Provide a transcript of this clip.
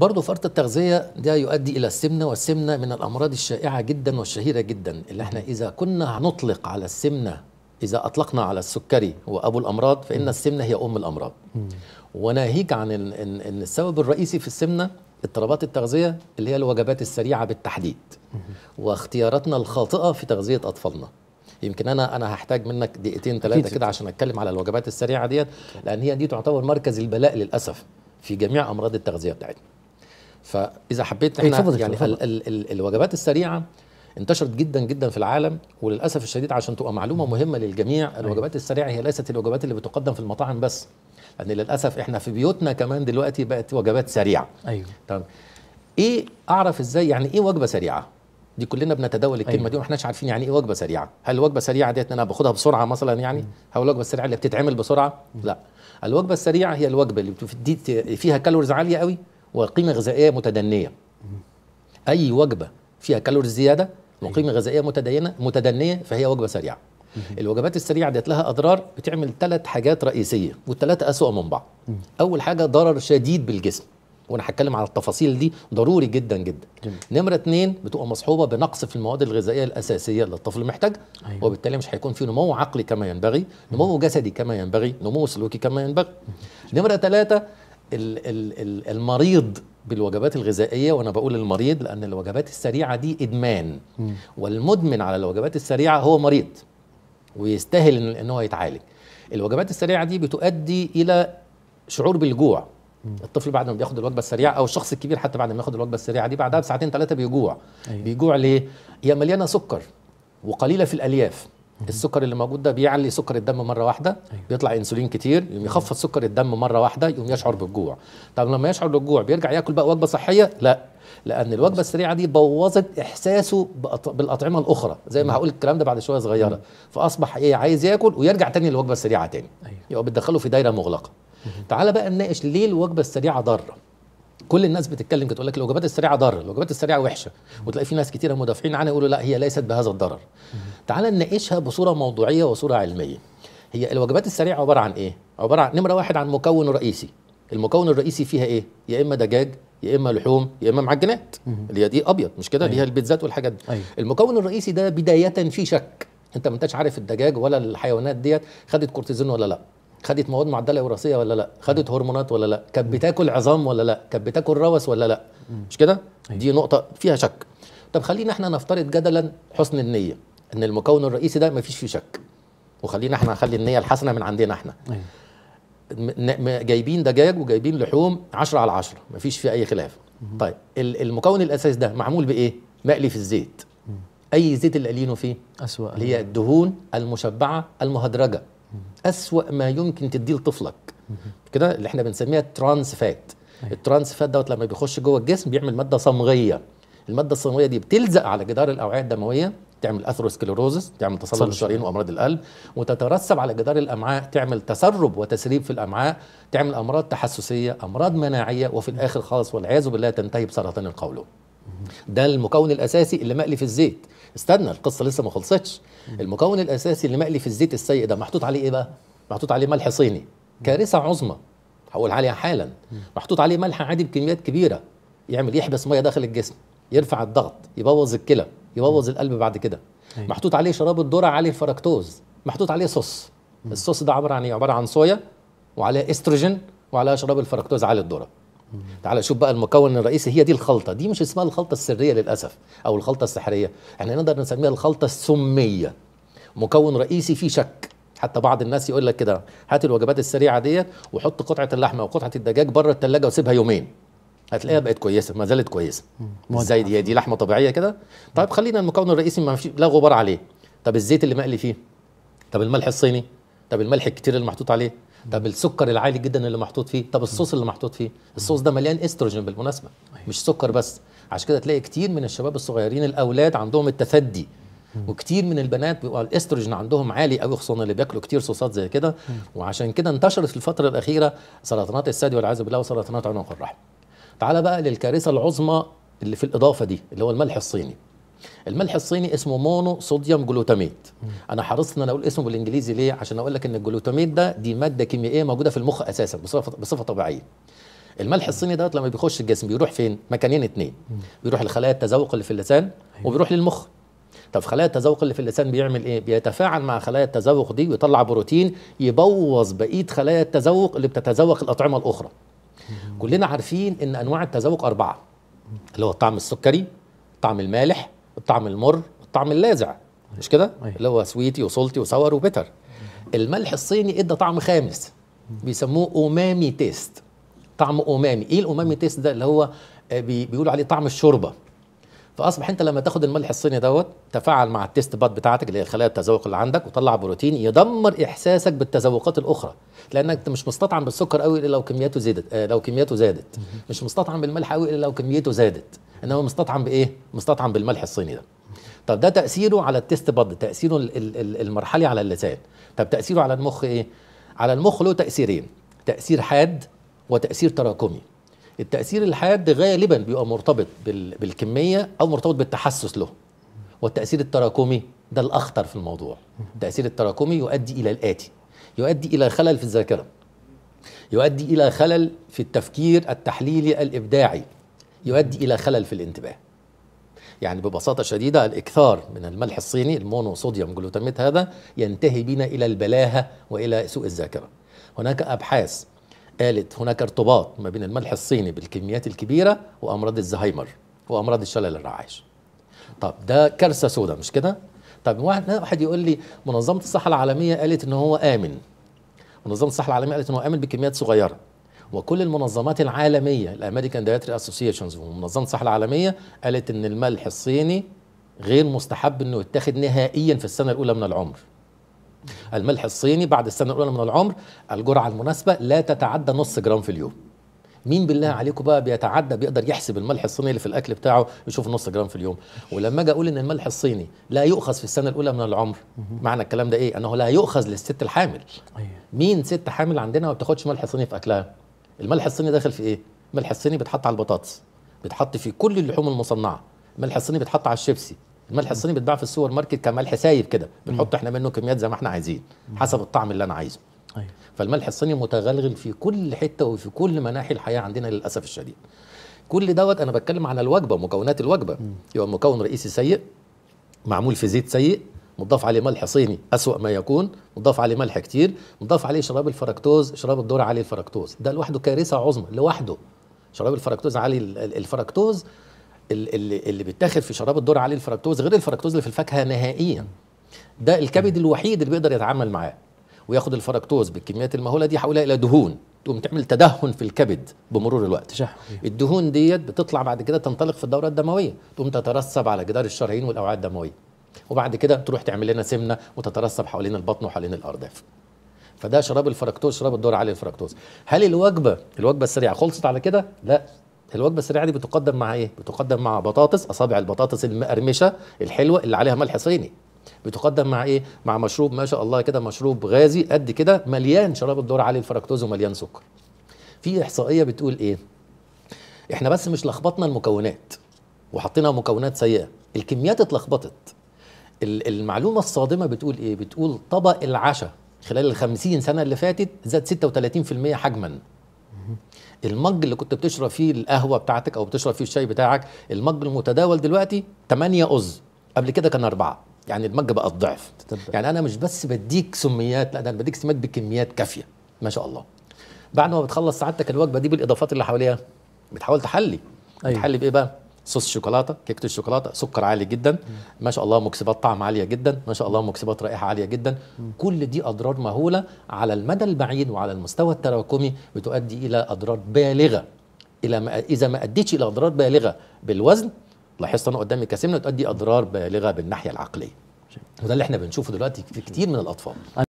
برضه فرط التغذية ده يؤدي إلى السمنة والسمنة من الأمراض الشائعة جدا والشهيرة جدا اللي احنا إذا كنا هنطلق على السمنة إذا أطلقنا على السكري هو أبو الأمراض فإن السمنة هي أم الأمراض وناهيك عن إن السبب الرئيسي في السمنة اضطرابات التغذية اللي هي الوجبات السريعة بالتحديد واختياراتنا الخاطئة في تغذية أطفالنا يمكن انا انا هحتاج منك دقيقتين ثلاثه كده عشان اتكلم على الوجبات السريعه ديت لان هي دي تعتبر مركز البلاء للاسف في جميع امراض التغذيه بتاعتنا فاذا حبيت إيه، احنا يعني ال ال ال الوجبات السريعه انتشرت جدا جدا في العالم وللاسف الشديد عشان تبقى معلومه مهمه للجميع أيوه. الوجبات السريعه هي ليست الوجبات اللي بتقدم في المطاعم بس لان للاسف احنا في بيوتنا كمان دلوقتي بقت وجبات سريعه ايوه تمام ايه اعرف ازاي يعني ايه وجبه سريعه دي كلنا بنتداول الكلمه أيوة. دي وما احناش عارفين يعني ايه وجبه سريعه هل وجبه سريعه ديت انا باخدها بسرعه مثلا يعني هل الوجبه السريعه اللي بتتعمل بسرعه لا الوجبه السريعه هي الوجبه اللي فيها كالوريز عاليه قوي وقيمه غذائيه متدنيه اي وجبه فيها كالوريز زياده وقيمه غذائيه متدينه متدنيه فهي وجبه سريعه الوجبات السريعه ديت لها اضرار بتعمل ثلاث حاجات رئيسيه والثلاثه اسوا من بعض اول حاجه ضرر شديد بالجسم وانا هتكلم على التفاصيل دي ضروري جدا جدا نمره اتنين بتبقى مصحوبه بنقص في المواد الغذائيه الاساسيه اللي الطفل محتاج أيوة. وبالتالي مش هيكون في نمو عقلي كما ينبغي نمو جسدي كما ينبغي نمو سلوكي كما ينبغي نمره ثلاثه المريض بالوجبات الغذائية وأنا بقول المريض لأن الوجبات السريعة دي إدمان م. والمدمن على الوجبات السريعة هو مريض ويستاهل إن هو يتعالج الوجبات السريعة دي بتؤدي إلى شعور بالجوع م. الطفل بعد ما بياخد الوجبه السريعه او الشخص الكبير حتى بعد ما ياخد الوجبه السريعه دي بعدها بساعتين ثلاثه بيجوع أيوة. بيجوع ليه هي مليانه سكر وقليله في الالياف السكر اللي موجود ده بيعلي سكر الدم مره واحده أيوة. بيطلع انسولين كتير يقوم يخفض سكر الدم مره واحده يقوم يشعر بالجوع طب لما يشعر بالجوع بيرجع ياكل بقى وجبه صحيه لا لان الوجبه السريعه دي بوظت احساسه بالاطعمه الاخرى زي ما هقول الكلام ده بعد شويه صغيره مم. فاصبح ايه عايز ياكل ويرجع تاني للوجبه السريعه تاني أيوة. يبقى بتدخله في دايره مغلقه مم. تعال بقى نناقش ليه الوجبه السريعه ضاره كل الناس بتتكلم بتقول لك الوجبات السريعه ضاره الوجبات السريعه وحشه وتلاقي في ناس كتيره مدافعين عنها يقولوا لا هي ليست بهذا الضرر تعال نناقشها بصوره موضوعيه وصوره علميه هي الوجبات السريعه عباره عن ايه عباره عن نمره واحد عن مكون رئيسي المكون الرئيسي فيها ايه يا اما دجاج يا اما لحوم يا اما معجنات اللي هي دي ابيض مش كده اللي هي أيوه. البيتزات والحاجات دي أيه. المكون الرئيسي ده بدايه في شك انت ما انتش عارف الدجاج ولا الحيوانات ديت خدت كورتيزون ولا لا خدت مواد معدله وراثيه ولا لا خدت هرمونات ولا لا كانت بتاكل عظام ولا لا كانت بتاكل روث ولا لا مش كده أيه. دي نقطه فيها شك طب خلينا احنا نفترض جدلا حسن النيه ان المكون الرئيسي ده مفيش فيه شك وخلينا احنا نخلي النيه الحسنه من عندنا احنا أيه. جايبين دجاج وجايبين لحوم 10 على 10 مفيش فيه اي خلاف مم. طيب المكون الاساسي ده معمول بايه مقلي في الزيت مم. اي زيت اللي قلينه فيه اسوا اللي هي الدهون المشبعه المهدرجه مم. اسوا ما يمكن تديه لطفلك كده اللي احنا بنسميها ترانس فات أيه. الترانس فات دوت لما بيخش جوه الجسم بيعمل ماده صمغيه الماده الصمغيه دي بتلزق على جدار الاوعيه الدمويه تعمل اثروسكليروزس تعمل تصلب الشرايين وامراض القلب وتترسب على جدار الامعاء تعمل تسرب وتسريب في الامعاء تعمل امراض تحسسيه امراض مناعيه وفي الاخر خالص والعياذ بالله تنتهي بسرطان القولون ده المكون الاساسي اللي مقلي في الزيت استنى القصه لسه ما خلصتش المكون الاساسي اللي مقلي في الزيت السيء ده محطوط عليه ايه بقى محطوط عليه ملح صيني كارثه عظمى هقول عليها حالا محطوط عليه ملح عادي بكميات كبيره يعمل يحبس ميه داخل الجسم يرفع الضغط يبوظ الكلى يبوظ القلب بعد كده أيوة. محطوط عليه شراب الذره عالي الفركتوز محطوط عليه صوص الصوص ده عباره عن ايه عباره عن صويا وعليه استروجين وعليه شراب الفركتوز عالي الذره تعال شوف بقى المكون الرئيسي هي دي الخلطه دي مش اسمها الخلطه السريه للاسف او الخلطه السحريه احنا نقدر نسميها الخلطه السميه مكون رئيسي فيه شك حتى بعض الناس يقول لك كده هات الوجبات السريعه ديت وحط قطعه اللحمه وقطعه الدجاج بره الثلاجه وسيبها يومين هتلاقيها بقت كويسه ما زالت كويسه ازاي دي دي لحمه طبيعيه كده طيب خلينا المكون الرئيسي ما فيش لا غبار عليه طب الزيت اللي مقلي فيه طب الملح الصيني طب الملح الكتير اللي محطوط عليه طب السكر العالي جدا اللي محطوط فيه طب الصوص اللي محطوط فيه الصوص ده مليان استروجين بالمناسبه مش سكر بس عشان كده تلاقي كتير من الشباب الصغيرين الاولاد عندهم التثدي وكتير من البنات بيبقى الاستروجين عندهم عالي قوي خصوصا اللي بياكلوا كتير صوصات زي كده وعشان كده انتشرت في الفتره الاخيره سرطانات الثدي والعياذ بالله وسرطانات عنق الرحم تعال بقى للكارثه العظمى اللي في الاضافه دي اللي هو الملح الصيني الملح الصيني اسمه مونو صوديوم جلوتاميت انا حرصت ان انا اقول اسمه بالانجليزي ليه عشان اقول لك ان الجلوتاميت ده دي ماده كيميائيه موجوده في المخ اساسا بصفه بصفه طبيعيه الملح الصيني ده لما بيخش الجسم بيروح فين مكانين اتنين بيروح لخلايا التذوق اللي في اللسان أيوة. وبيروح للمخ طب خلايا التذوق اللي في اللسان بيعمل ايه بيتفاعل مع خلايا التذوق دي ويطلع بروتين يبوظ بقيه خلايا التذوق اللي بتتذوق الاطعمه الاخرى كلنا عارفين ان انواع التذوق اربعه اللي هو الطعم السكري الطعم المالح الطعم المر الطعم اللاذع مش كده أيوة. اللي هو سويتي وسولتي وسور وبيتر الملح الصيني ادى طعم خامس بيسموه اومامي تيست طعم اومامي ايه الاومامي تيست ده اللي هو آه، بيقولوا عليه طعم الشوربه فاصبح انت لما تاخد الملح الصيني دوت تفاعل مع التيست باد بتاعتك اللي هي خلايا التذوق اللي عندك وطلع بروتين يدمر احساسك بالتذوقات الاخرى لانك انت مش مستطعم بالسكر قوي الا لو كمياته زادت آه لو كمياته زادت مش مستطعم بالملح قوي الا لو كميته زادت انما مستطعم بايه مستطعم بالملح الصيني ده طب ده تاثيره على التيست باد تاثيره المرحلي على اللسان طب تاثيره على المخ ايه على المخ له تاثيرين تاثير حاد وتاثير تراكمي التأثير الحاد غالبا بيبقى مرتبط بالكمية أو مرتبط بالتحسس له والتأثير التراكمي ده الأخطر في الموضوع التأثير التراكمي يؤدي إلى الآتي يؤدي إلى خلل في الذاكرة يؤدي إلى خلل في التفكير التحليلي الإبداعي يؤدي إلى خلل في الانتباه يعني ببساطة شديدة الإكثار من الملح الصيني المونو صوديوم جلوتاميت هذا ينتهي بنا إلى البلاهة وإلى سوء الذاكرة هناك أبحاث قالت هناك ارتباط ما بين الملح الصيني بالكميات الكبيرة وأمراض الزهايمر وأمراض الشلل الرعاش طب ده كارثة سوداء مش كده؟ طب واحد واحد يقول لي منظمة الصحة العالمية قالت إن هو آمن منظمة الصحة العالمية قالت إن هو آمن بكميات صغيرة وكل المنظمات العالمية الأمريكان دايتري أسوسيشنز ومنظمة الصحة العالمية قالت إن الملح الصيني غير مستحب إنه يتاخد نهائيا في السنة الأولى من العمر الملح الصيني بعد السنة الأولى من العمر الجرعة المناسبة لا تتعدى نص جرام في اليوم مين بالله عليكم بقى بيتعدى بيقدر يحسب الملح الصيني اللي في الاكل بتاعه يشوف نص جرام في اليوم ولما اجي اقول ان الملح الصيني لا يؤخذ في السنه الاولى من العمر معنى الكلام ده ايه انه لا يؤخذ للست الحامل أيوه. مين ست حامل عندنا ما بتاخدش ملح صيني في اكلها الملح الصيني داخل في ايه الملح الصيني بيتحط على البطاطس بيتحط في كل اللحوم المصنعه الملح الصيني بيتحط على الشيبسي الملح الصيني بيتباع في السوبر ماركت كملح سايب كده بنحط احنا منه كميات زي ما احنا عايزين حسب الطعم اللي انا عايزه أيوة. فالملح الصيني متغلغل في كل حته وفي كل مناحي الحياه عندنا للاسف الشديد كل دوت انا بتكلم على الوجبه مكونات الوجبه يبقى مكون رئيسي سيء معمول في زيت سيء مضاف عليه ملح صيني أسوأ ما يكون مضاف عليه ملح كتير مضاف عليه شراب الفركتوز شراب الدور عليه الفركتوز ده لوحده كارثه عظمى لوحده شراب الفركتوز عالي الفركتوز اللي, اللي بيتاخد في شراب الدور عليه الفركتوز غير الفركتوز اللي في الفاكهه نهائيا ده الكبد الوحيد اللي بيقدر يتعامل معاه وياخد الفركتوز بالكميات المهوله دي حولها الى دهون تقوم تعمل تدهن في الكبد بمرور الوقت الدهون ديت بتطلع بعد كده تنطلق في الدوره الدمويه تقوم تترسب على جدار الشرايين والاوعيه الدمويه وبعد كده تروح تعمل لنا سمنه وتترسب حوالين البطن وحوالين الارداف فده شراب الفركتوز شراب الدور عليه الفركتوز هل الوجبه الوجبه السريعه خلصت على كده لا الوجبه السريعه دي بتقدم مع ايه بتقدم مع بطاطس اصابع البطاطس المقرمشه الحلوه اللي عليها ملح صيني بتقدم مع ايه مع مشروب ما شاء الله كده مشروب غازي قد كده مليان شراب الدور عالي الفركتوز ومليان سكر في احصائيه بتقول ايه احنا بس مش لخبطنا المكونات وحطينا مكونات سيئه الكميات اتلخبطت المعلومه الصادمه بتقول ايه بتقول طبق العشاء خلال ال 50 سنه اللي فاتت زاد 36% حجما المج اللي كنت بتشرب فيه القهوه بتاعتك او بتشرب فيه الشاي بتاعك المج المتداول دلوقتي 8 أز قبل كده كان أربعة يعني المج بقى الضعف يعني انا مش بس بديك سميات لا ده انا بديك سميات بكميات كافيه ما شاء الله بعد ما بتخلص سعادتك الوجبه دي بالاضافات اللي حواليها بتحاول تحلي أيوة. تحلي بايه بقى صوص الشوكولاته كيكه الشوكولاته سكر عالي جدا ما شاء الله مكسبات طعم عاليه جدا ما شاء الله مكسبات رائحه عاليه جدا كل دي اضرار مهوله على المدى البعيد وعلى المستوى التراكمي بتؤدي الى اضرار بالغه الى ما اذا ما ادتش الى اضرار بالغه بالوزن لاحظت انا قدامي كاسمنه تؤدي اضرار بالغه بالناحيه العقليه وده اللي احنا بنشوفه دلوقتي في كتير من الاطفال